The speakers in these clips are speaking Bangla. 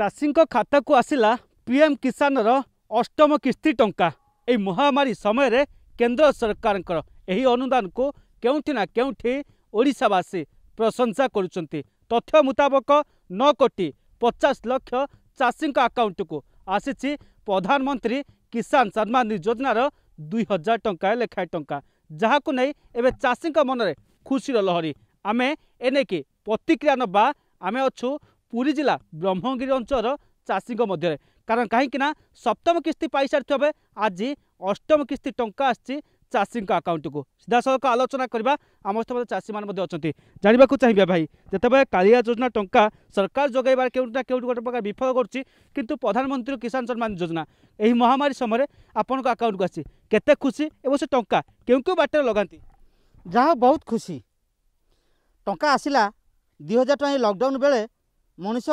ଚାଷୀଙ୍କ ଖାତାକୁ ଆସିଲା ପିଏମ୍ କିଷାନର ଅଷ୍ଟମ କିସ୍ତି ଟଙ୍କା ଏହି ମହାମାରୀ ସମୟରେ କେନ୍ଦ୍ର ସରକାରଙ୍କର ଏହି ଅନୁଦାନକୁ କେଉଁଠି ନା କେଉଁଠି ଓଡ଼ିଶାବାସୀ ପ୍ରଶଂସା କରୁଛନ୍ତି ତଥ୍ୟ ମୁତାବକ ନ କୋଟି ପଚାଶ ଲକ୍ଷ ଚାଷୀଙ୍କ ଆକାଉଣ୍ଟକୁ ଆସିଛି ପ୍ରଧାନମନ୍ତ୍ରୀ କିଷାନ ସମ୍ମାନ ଯୋଜନାର ଦୁଇ ହଜାର ଟଙ୍କା ଲେଖାଏଁ ଟଙ୍କା ଯାହାକୁ ନେଇ ଏବେ ଚାଷୀଙ୍କ ମନରେ ଖୁସିର ଲହରୀ ଆମେ ଏ ନେଇକି ପ୍ରତିକ୍ରିୟା ନେବା ଆମେ ଅଛୁ পুরী জেলা ব্রহ্মগিরি অঞ্চলর চাষীঙ্ মধ্যে কারণ কিনা সপ্তম কিস্তি পাইসারিবে আজ অষ্টম কিস্তি টঙ্কা আসছে চাষীঙ্ আকাউন্টকু সিধাসলখ আলোচনা করা আমার সমস্ত চাষী মানে অনেক জাঁয়া চাহিদা ভাই যেতবে কালিয়া যোজনা টঙ্কা সরকার যোগাইবার কেউটি না কেউটি গোটে প্রকার বিফল করছি কিন্তু প্রধানমন্ত্রী কিষান সম্মান যোজনা এই মহামারী সময় আপনার আকাউন্টকু আসছে কেতে খুশি এবং সে টঙ্কা কেউ কেউ বাটরে লগাতে যা বহুত খুশি টঙ্কা আসিলা দুই হাজার টাকা লকডাউন বেড়ে ମଣିଷ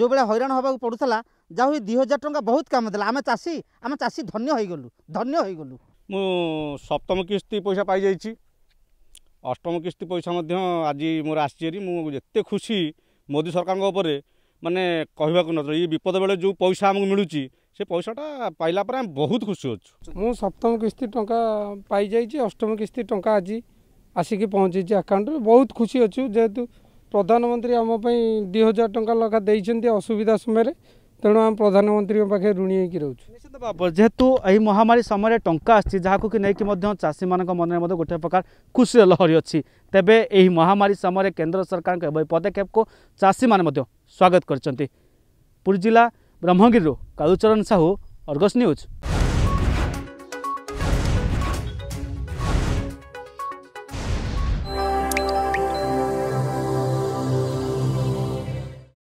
ଯେଉଁଭଳିଆ ହଇରାଣ ହେବାକୁ ପଡ଼ୁଥିଲା ଯାହା ହଉ ଦୁଇ ହଜାର ଟଙ୍କା ବହୁତ କାମ ଦେଲା ଆମେ ଚାଷୀ ଆମେ ଚାଷୀ ଧନ୍ୟ ହୋଇଗଲୁ ଧନ୍ୟ ହୋଇଗଲୁ ମୁଁ ସପ୍ତମ କିସ୍ତି ପଇସା ପାଇଯାଇଛି ଅଷ୍ଟମ କିସ୍ତି ପଇସା ମଧ୍ୟ ଆଜି ମୋର ଆସିଛି ହେରି ମୁଁ ଏତେ ଖୁସି ମୋଦି ସରକାରଙ୍କ ଉପରେ ମାନେ କହିବାକୁ ନଥିଲା ଏଇ ବିପଦ ବେଳେ ଯେଉଁ ପଇସା ଆମକୁ ମିଳୁଛି ସେ ପଇସାଟା ପାଇଲା ପରେ ଆମେ ବହୁତ ଖୁସି ଅଛୁ ମୁଁ ସପ୍ତମ କିସ୍ତି ଟଙ୍କା ପାଇଯାଇଛି ଅଷ୍ଟମ କିସ୍ତି ଟଙ୍କା ଆଜି ଆସିକି ପହଞ୍ଚିଛି ଆକାଉଣ୍ଟରେ ବହୁତ ଖୁସି ଅଛୁ ଯେହେତୁ ପ୍ରଧାନମନ୍ତ୍ରୀ ଆମ ପାଇଁ ଦୁଇ ହଜାର ଟଙ୍କା ଲେଖା ଦେଇଛନ୍ତି ଅସୁବିଧା ସମୟରେ ତେଣୁ ଆମେ ପ୍ରଧାନମନ୍ତ୍ରୀଙ୍କ ପାଖରେ ଋଣୀ ହେଇକି ରହୁଛୁ ନିଶ୍ଚିତ ବାବୁ ଯେହେତୁ ଏହି ମହାମାରୀ ସମୟରେ ଟଙ୍କା ଆସିଛି ଯାହାକୁ କି ନେଇକି ମଧ୍ୟ ଚାଷୀମାନଙ୍କ ମନରେ ମଧ୍ୟ ଗୋଟିଏ ପ୍ରକାର ଖୁସିର ଲହରୀ ଅଛି ତେବେ ଏହି ମହାମାରୀ ସମୟରେ କେନ୍ଦ୍ର ସରକାରଙ୍କ ଏଭଳି ପଦକ୍ଷେପକୁ ଚାଷୀମାନେ ମଧ୍ୟ ସ୍ୱାଗତ କରିଛନ୍ତି ପୁରୀ ଜିଲ୍ଲା ବ୍ରହ୍ମଗିରିରୁ କାଳୁଚରଣ ସାହୁ ଅର୍ଗସ୍ ନ୍ୟୁଜ୍